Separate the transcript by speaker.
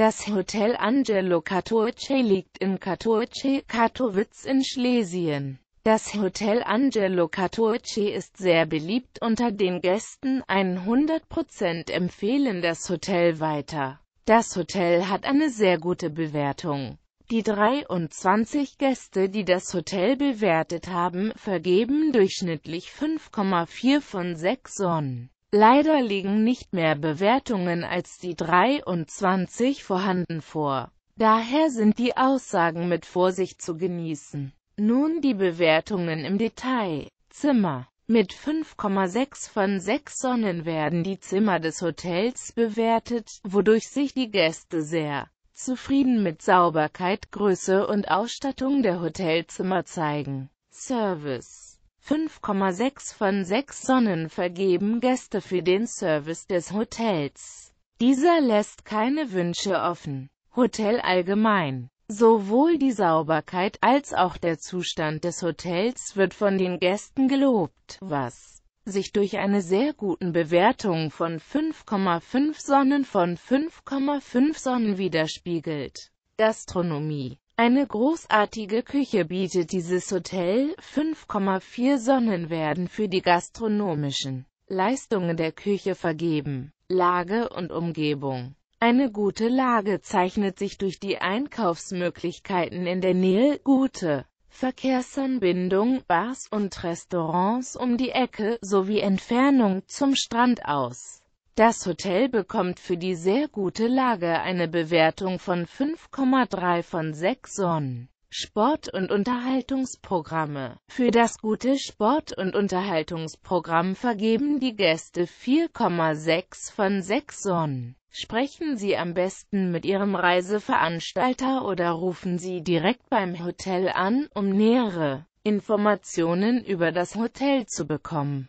Speaker 1: Das Hotel Angelo Katowice liegt in Katowice, Katowice in Schlesien. Das Hotel Angelo Katowice ist sehr beliebt unter den Gästen, 100% empfehlen das Hotel weiter. Das Hotel hat eine sehr gute Bewertung. Die 23 Gäste, die das Hotel bewertet haben, vergeben durchschnittlich 5,4 von 6 Sonnen. Leider liegen nicht mehr Bewertungen als die 23 vorhanden vor. Daher sind die Aussagen mit Vorsicht zu genießen. Nun die Bewertungen im Detail. Zimmer. Mit 5,6 von 6 Sonnen werden die Zimmer des Hotels bewertet, wodurch sich die Gäste sehr zufrieden mit Sauberkeit, Größe und Ausstattung der Hotelzimmer zeigen. Service 5,6 von 6 Sonnen vergeben Gäste für den Service des Hotels. Dieser lässt keine Wünsche offen. Hotel allgemein. Sowohl die Sauberkeit als auch der Zustand des Hotels wird von den Gästen gelobt, was sich durch eine sehr guten Bewertung von 5,5 Sonnen von 5,5 Sonnen widerspiegelt. Gastronomie eine großartige Küche bietet dieses Hotel, 5,4 Sonnen werden für die gastronomischen Leistungen der Küche vergeben. Lage und Umgebung eine gute Lage zeichnet sich durch die Einkaufsmöglichkeiten in der Nähe, gute Verkehrsanbindung, Bars und Restaurants um die Ecke sowie Entfernung zum Strand aus. Das Hotel bekommt für die sehr gute Lage eine Bewertung von 5,3 von 6 Sonnen. Sport- und Unterhaltungsprogramme Für das gute Sport- und Unterhaltungsprogramm vergeben die Gäste 4,6 von 6 Sonnen. Sprechen Sie am besten mit Ihrem Reiseveranstalter oder rufen Sie direkt beim Hotel an, um nähere Informationen über das Hotel zu bekommen.